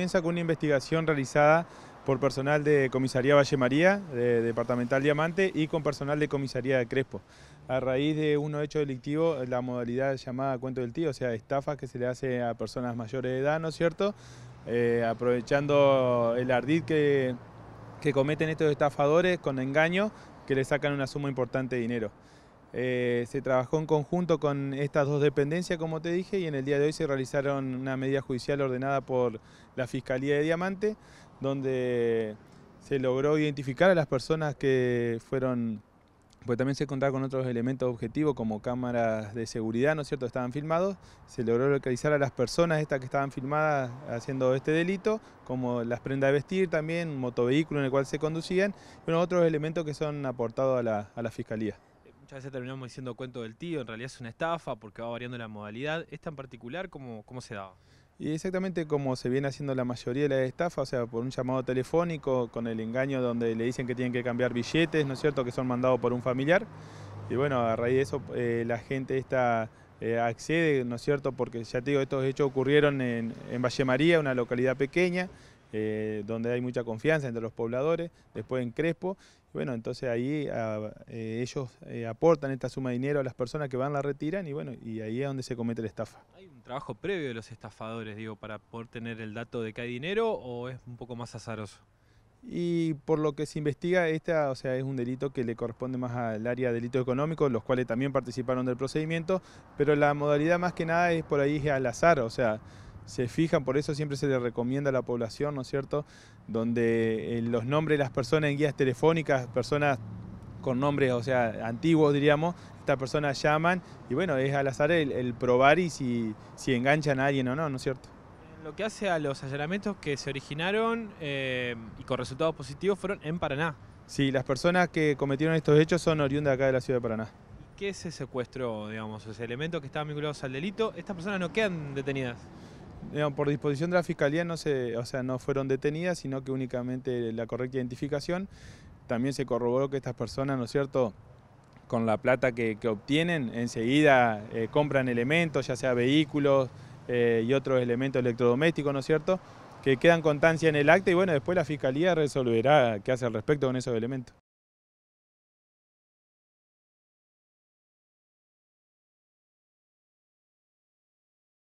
Comienza con una investigación realizada por personal de Comisaría Valle María, Departamental Diamante, y con personal de Comisaría de Crespo. A raíz de uno hecho delictivo, la modalidad llamada cuento del tío, o sea, estafas que se le hace a personas mayores de edad, ¿no es cierto? Eh, aprovechando el ardid que cometen estos estafadores con engaño, que le sacan una suma importante de dinero. Eh, se trabajó en conjunto con estas dos dependencias, como te dije, y en el día de hoy se realizaron una medida judicial ordenada por la Fiscalía de Diamante, donde se logró identificar a las personas que fueron, pues también se contaba con otros elementos objetivos como cámaras de seguridad, ¿no es cierto?, estaban filmados, se logró localizar a las personas estas que estaban filmadas haciendo este delito, como las prendas de vestir también, motovehículo en el cual se conducían, y otros elementos que son aportados a la Fiscalía. Ya veces terminamos diciendo cuento del tío, en realidad es una estafa porque va variando la modalidad. ¿Esta en particular cómo, cómo se da. Y exactamente como se viene haciendo la mayoría de las estafas, o sea, por un llamado telefónico, con el engaño donde le dicen que tienen que cambiar billetes, ¿no es cierto?, que son mandados por un familiar. Y bueno, a raíz de eso eh, la gente está eh, accede, ¿no es cierto? Porque ya te digo, estos hechos ocurrieron en, en Valle María, una localidad pequeña, eh, donde hay mucha confianza entre los pobladores, después en Crespo. Bueno, entonces ahí eh, ellos eh, aportan esta suma de dinero a las personas que van, la retiran y bueno, y ahí es donde se comete la estafa. ¿Hay un trabajo previo de los estafadores, digo, para poder tener el dato de que hay dinero o es un poco más azaroso? Y por lo que se investiga, esta, o sea, es un delito que le corresponde más al área de delitos económicos, los cuales también participaron del procedimiento, pero la modalidad más que nada es por ahí al azar, o sea, se fijan, por eso siempre se le recomienda a la población, ¿no es cierto?, donde eh, los nombres de las personas en guías telefónicas, personas con nombres, o sea, antiguos, diríamos, estas personas llaman y bueno, es al azar el, probar y si, si, enganchan a alguien o no, ¿no es cierto? Lo que hace a los allanamientos que se originaron eh, y con resultados positivos fueron en Paraná. Sí, las personas que cometieron estos hechos son oriundas acá de la ciudad de Paraná. ¿Y ¿Qué es ese secuestro, digamos, ese elemento que estaba vinculado al delito? ¿Estas personas no quedan detenidas? por disposición de la Fiscalía no, se, o sea, no fueron detenidas, sino que únicamente la correcta identificación. También se corroboró que estas personas, ¿no es cierto?, con la plata que, obtienen, enseguida eh, compran elementos, ya sea vehículos eh, y otros elementos electrodomésticos, ¿no es cierto?, que quedan constancia en el acta y bueno, después la Fiscalía resolverá qué hace al respecto con esos elementos.